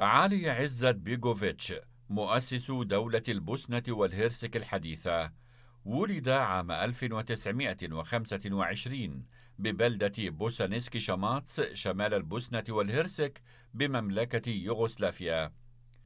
علي عزت بيجوفيتش مؤسس دولة البوسنة والهرسك الحديثة ولد عام 1925 ببلدة بوسانيسكي شماتس شمال البوسنة والهرسك بمملكة يوغوسلافيا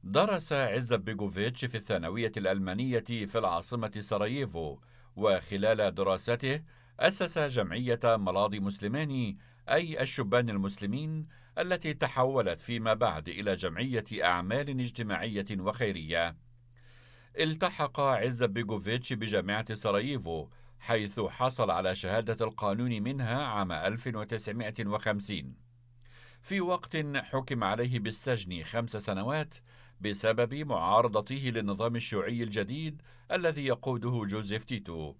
درس عزت بيجوفيتش في الثانوية الألمانية في العاصمة سراييفو وخلال دراسته أسس جمعية ملاضي مسلماني أي الشبان المسلمين التي تحولت فيما بعد إلى جمعية أعمال اجتماعية وخيرية. التحق عز بيجوفيتش بجامعة سراييفو حيث حصل على شهادة القانون منها عام 1950 في وقت حكم عليه بالسجن خمس سنوات بسبب معارضته للنظام الشيوعي الجديد الذي يقوده جوزيف تيتو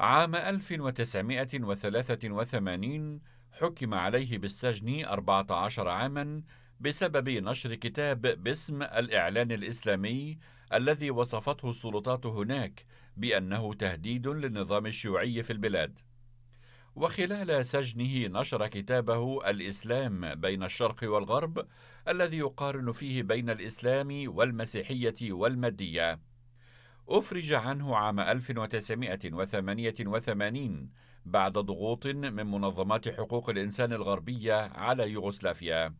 عام 1983 حكم عليه بالسجن 14 عاما بسبب نشر كتاب باسم الإعلان الإسلامي الذي وصفته السلطات هناك بأنه تهديد للنظام الشيوعي في البلاد. وخلال سجنه نشر كتابه الإسلام بين الشرق والغرب الذي يقارن فيه بين الإسلام والمسيحية والمادية. أفرج عنه عام 1988 بعد ضغوط من منظمات حقوق الإنسان الغربية على يوغوسلافيا.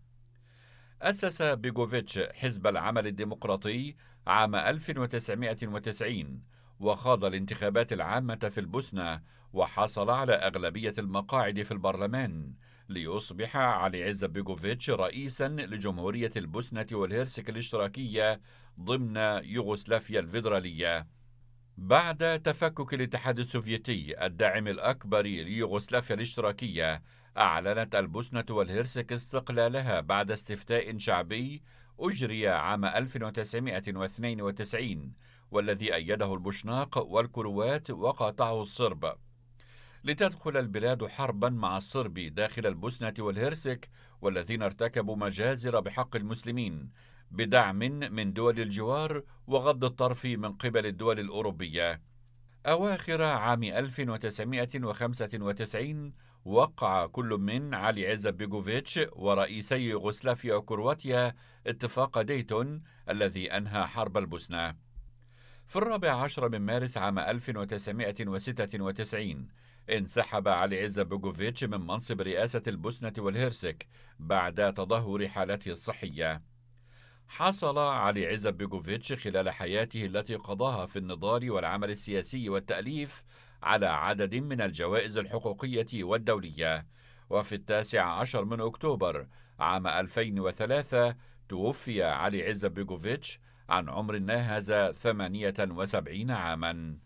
أسس بيغوفيتش حزب العمل الديمقراطي عام 1990 وخاض الانتخابات العامة في البوسنة وحصل على أغلبية المقاعد في البرلمان ليصبح علي عز بيغوفيتش رئيسا لجمهورية البوسنة والهرسك الاشتراكية ضمن يوغوسلافيا الفيدرالية بعد تفكك الاتحاد السوفيتي الداعم الأكبر ليوغوسلافيا الاشتراكية أعلنت البوسنة والهرسك استقلالها بعد استفتاء شعبي أجري عام 1992 والذي أيده البوشناق والكروات وقاطعه الصرب لتدخل البلاد حربا مع الصرب داخل البوسنة والهرسك والذين ارتكبوا مجازر بحق المسلمين بدعم من دول الجوار وغض الطرف من قبل الدول الأوروبية. أواخر عام 1995 وقع كل من علي عز بيجوفيتش ورئيسي يوغوسلافيا وكرواتيا اتفاق ديتون الذي أنهى حرب البوسنة. في الرابع عشر من مارس عام 1996 انسحب علي عز بوغوفيتش من منصب رئاسة البوسنة والهرسك بعد تدهور حالته الصحية. حصل علي عزب بيجوفيتش خلال حياته التي قضاها في النضال والعمل السياسي والتأليف على عدد من الجوائز الحقوقية والدولية وفي التاسع عشر من أكتوبر عام 2003 توفي علي عزب بيجوفيتش عن عمر ناهز 78 عاماً